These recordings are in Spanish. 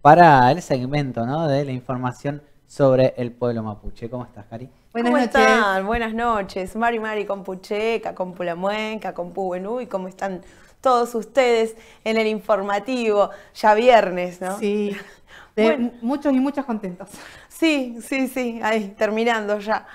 para el segmento de la información sobre el pueblo mapuche. ¿Cómo estás, Cari? Buenas noches. Buenas noches. Mari Mari con Pucheca, con Pulamuenca, con Pubenú y cómo están todos ustedes en el informativo, ya viernes, ¿no? Sí. Muchos y muchas contentos. Sí, sí, sí, ahí, terminando ya.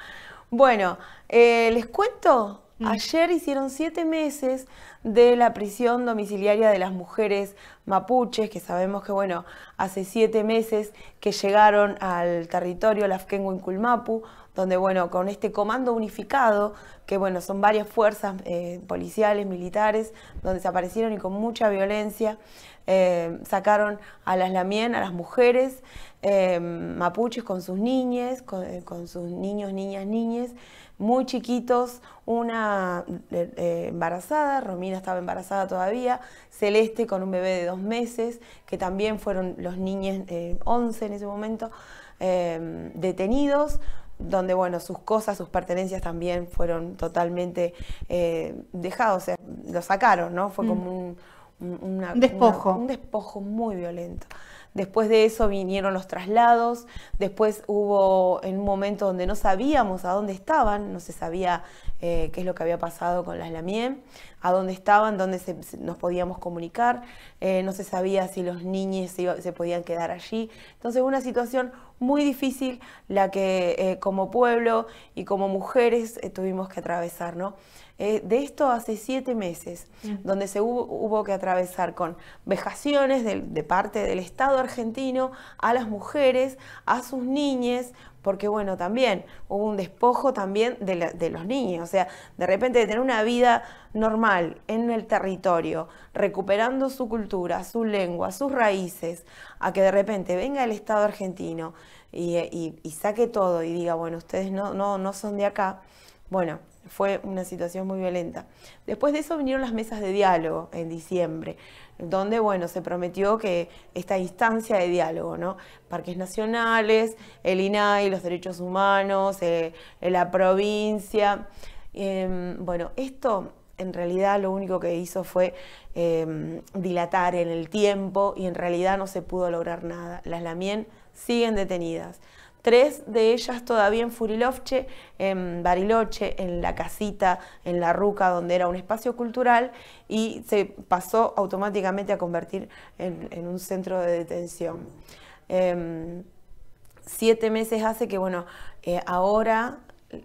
Bueno, eh, les cuento Mm. Ayer hicieron siete meses de la prisión domiciliaria de las mujeres mapuches, que sabemos que, bueno, hace siete meses que llegaron al territorio Lafkenguinculmapu, donde, bueno, con este comando unificado, que, bueno, son varias fuerzas eh, policiales, militares, donde se aparecieron y con mucha violencia eh, sacaron a las lamien, a las mujeres, eh, mapuches con sus niñas, con, sus niños, niñas, niñas, muy chiquitos, una embarazada, Romina estaba embarazada todavía, Celeste con un bebé de dos meses, que también fueron los niños 11 en ese momento, detenidos, donde bueno, sus cosas, sus pertenencias también fueron totalmente eh, dejados, o sea, lo sacaron, ¿no? Fue mm. como un, despojo. un despojo muy violento. Después de eso vinieron los traslados, después hubo en un momento donde no sabíamos a dónde estaban, no se sabía eh, qué es lo que había pasado con las Lamien, a dónde estaban, dónde nos podíamos comunicar, eh, no se sabía si los niños se, podían quedar allí. Entonces una situación muy difícil la que eh, como pueblo y como mujeres tuvimos que atravesar. ¿no? de esto hace siete meses, donde se hubo, que atravesar con vejaciones de parte del Estado argentino a las mujeres, a sus niñas, porque bueno, también hubo un despojo también de, los niños, o sea, de repente de tener una vida normal en el territorio, recuperando su cultura, su lengua, sus raíces, a que de repente venga el Estado argentino y, saque todo y diga, bueno, ustedes no, no, no son de acá, bueno, fue una situación muy violenta. Después de eso vinieron las mesas de diálogo en diciembre, donde bueno, se prometió que esta instancia de diálogo, ¿no? Parques nacionales, el INAI, los derechos humanos, eh, eh, la provincia. Em, bueno, esto en realidad lo único que hizo fue em, dilatar en el tiempo y en realidad no se pudo lograr nada. Las Lamien siguen detenidas tres de ellas todavía en Furilovche, en Bariloche, en La Casita, en La Ruca, donde era un espacio cultural, y se pasó automáticamente a convertir en, un centro de detención. Em, siete meses hace que, bueno, eh, ahora,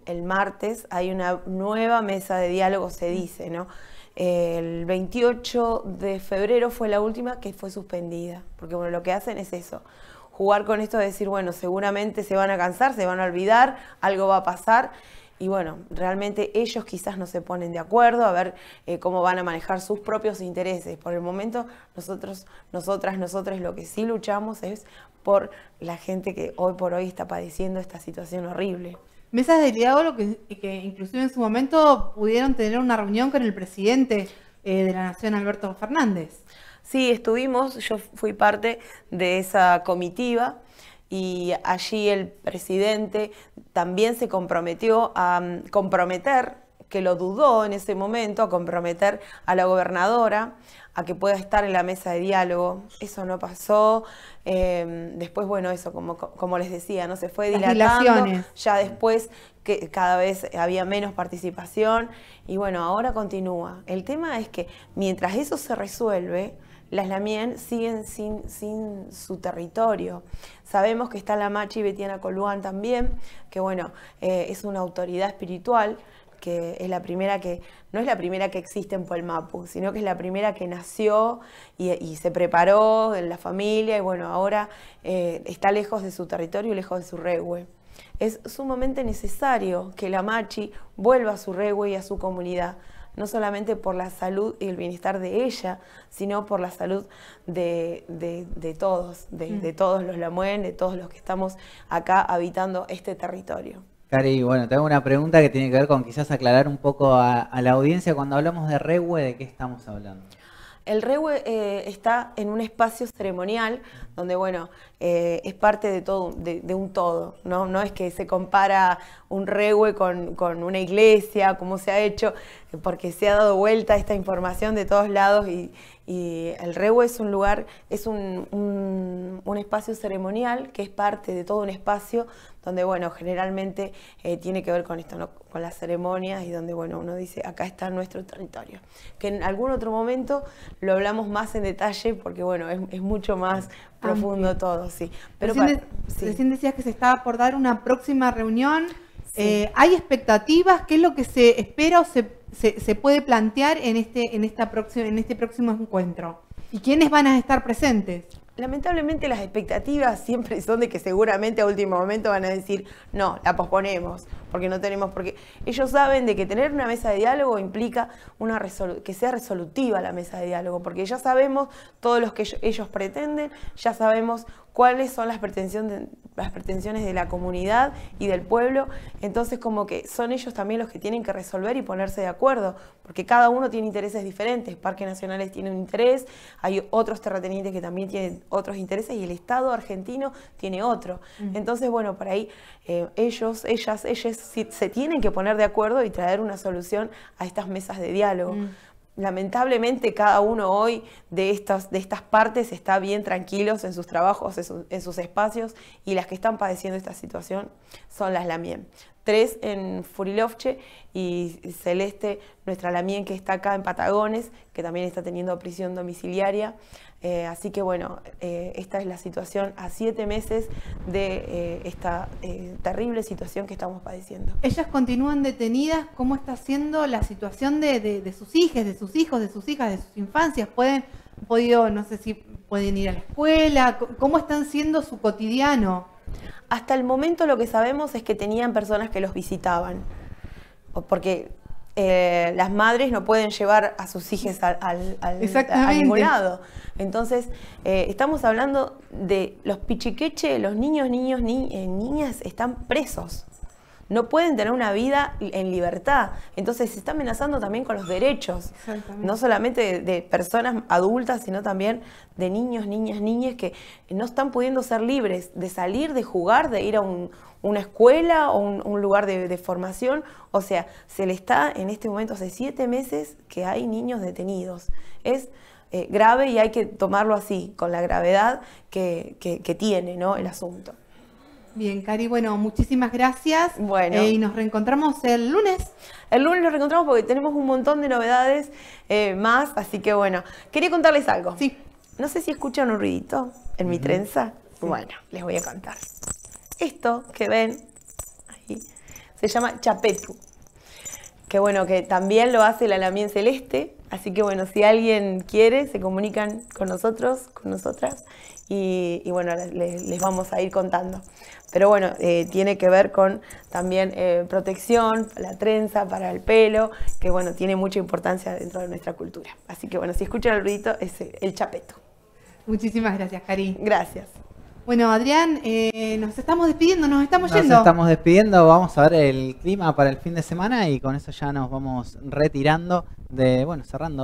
el martes, hay una nueva mesa de diálogo, se dice, ¿no? El 28 de febrero fue la última que fue suspendida, porque bueno, lo que hacen es eso, jugar con esto de decir, bueno, seguramente se van a cansar, se van a olvidar, algo va a pasar. Y bueno, realmente ellos quizás no se ponen de acuerdo a ver eh, cómo van a manejar sus propios intereses. Por el momento, nosotros, nosotras, nosotros lo que sí luchamos es por la gente que hoy por hoy está padeciendo esta situación horrible. Mesas de diálogo que, que inclusive en su momento pudieron tener una reunión con el presidente eh, de la Nación, Alberto Fernández. Sí, estuvimos, yo fui parte de esa comitiva y allí el presidente también se comprometió a mm, comprometer que lo dudó en ese momento a comprometer a la gobernadora a que pueda estar en la mesa de diálogo. Eso no pasó. Em, después, bueno, eso, como, les decía, no se fue dilatando. Ya después que cada vez había menos participación. Y bueno, ahora continúa. El tema es que mientras eso se resuelve, las Lamien siguen sin, su territorio. Sabemos que está la Machi Betiana Coluán también, que bueno, eh, es una autoridad espiritual que es la primera que, no es la primera que existe en Puelmapu, sino que es la primera que nació y, se preparó en la familia y bueno, ahora eh, está lejos de su territorio y lejos de su regue. Es sumamente necesario que la machi vuelva a su regue y a su comunidad, no solamente por la salud y el bienestar de ella, sino por la salud de, todos, de, de mm. todos los Lamuén, de todos los que estamos acá habitando este territorio. Cari, bueno, tengo una pregunta que tiene que ver con quizás aclarar un poco a, la audiencia cuando hablamos de regue, ¿de qué estamos hablando? El regue eh, está en un espacio ceremonial donde, bueno, eh, es parte de, todo, de, un todo, ¿no? ¿no? es que se compara un regue con, con, una iglesia, como se ha hecho, porque se ha dado vuelta esta información de todos lados y, y el reo es un lugar, es un, espacio ceremonial que es parte de todo un espacio donde, bueno, generalmente eh, tiene que ver con esto, con las ceremonias y donde, bueno, uno dice, acá está nuestro territorio. Que en algún otro momento lo hablamos más en detalle porque, bueno, es, mucho más ah, profundo todo, sí. Pero recién, recién, decías que se estaba por dar una próxima reunión. Eh, ¿Hay expectativas? ¿Qué es lo que se espera o se se, puede plantear en este, esta en este próximo encuentro? ¿Y quiénes van a estar presentes? Lamentablemente las expectativas siempre son de que seguramente a último momento van a decir, no, la posponemos, porque no tenemos porque ellos saben de que tener una mesa de diálogo implica una que sea resolutiva la mesa de diálogo, porque ya sabemos todos los que ellos pretenden, ya sabemos cuáles son las pretensiones, las pretensiones de la comunidad y del pueblo, entonces como que son ellos también los que tienen que resolver y ponerse de acuerdo, porque cada uno tiene intereses diferentes, parques nacionales tiene un interés, hay otros terratenientes que también tienen otros intereses y el Estado argentino tiene otro. Entonces, bueno, por ahí eh, ellos, ellas, ellas se tienen que poner de acuerdo y traer una solución a estas mesas de diálogo. Mm. Lamentablemente cada uno hoy de estas, de estas partes está bien tranquilos en sus trabajos, en, en sus espacios y las que están padeciendo esta situación son las LAMIEM tres en Furilovche y Celeste, nuestra Lamien, que está acá en Patagones, que también está teniendo prisión domiciliaria. Eh, así que bueno, eh, esta es la situación a siete meses de eh, esta terrible situación que estamos padeciendo. Ellas continúan detenidas, ¿cómo está siendo la situación de, sus hijas, de sus hijos, de sus hijas, de sus infancias? ¿Pueden, podido, no sé si pueden ir a la escuela? ¿Cómo están siendo su cotidiano? Hasta el momento lo que sabemos es que tenían personas que los visitaban, porque eh, las madres no pueden llevar a sus hijos al, al, lado. Entonces, eh, estamos hablando de los pichiqueche, los niños, niños, ni, eh, niñas están presos no pueden tener una vida en libertad. Entonces se está amenazando también con los derechos, no solamente de, personas adultas, sino también de niños, niñas, niñas que no están pudiendo ser libres de salir, de jugar, de ir a una escuela o un, lugar de, formación. O sea, se le está en este momento hace siete meses que hay niños detenidos. Es eh, grave y hay que tomarlo así, con la gravedad que, que tiene ¿no? el asunto. Bien, Cari, bueno, muchísimas gracias. Bueno. Eh, y nos reencontramos el lunes. El lunes nos reencontramos porque tenemos un montón de novedades eh, más, así que bueno, quería contarles algo. Sí. No sé si escuchan un ruidito en mi trenza. Bueno, les voy a contar. Esto que ven ahí se llama chapetu. Que bueno, que también lo hace la lamien celeste, Así que bueno, si alguien quiere, se comunican con nosotros, con nosotras, y, bueno, les, vamos a ir contando. Pero bueno, eh, tiene que ver con también eh, protección, la trenza para el pelo, que bueno, tiene mucha importancia dentro de nuestra cultura. Así que bueno, si escuchan el ruidito, es el chapeto. Muchísimas gracias, Karim. Gracias. Bueno, Adrián, eh, nos estamos despidiendo, nos estamos yendo. Nos estamos despidiendo, vamos a ver el clima para el fin de semana y con eso ya nos vamos retirando de, bueno, cerrando.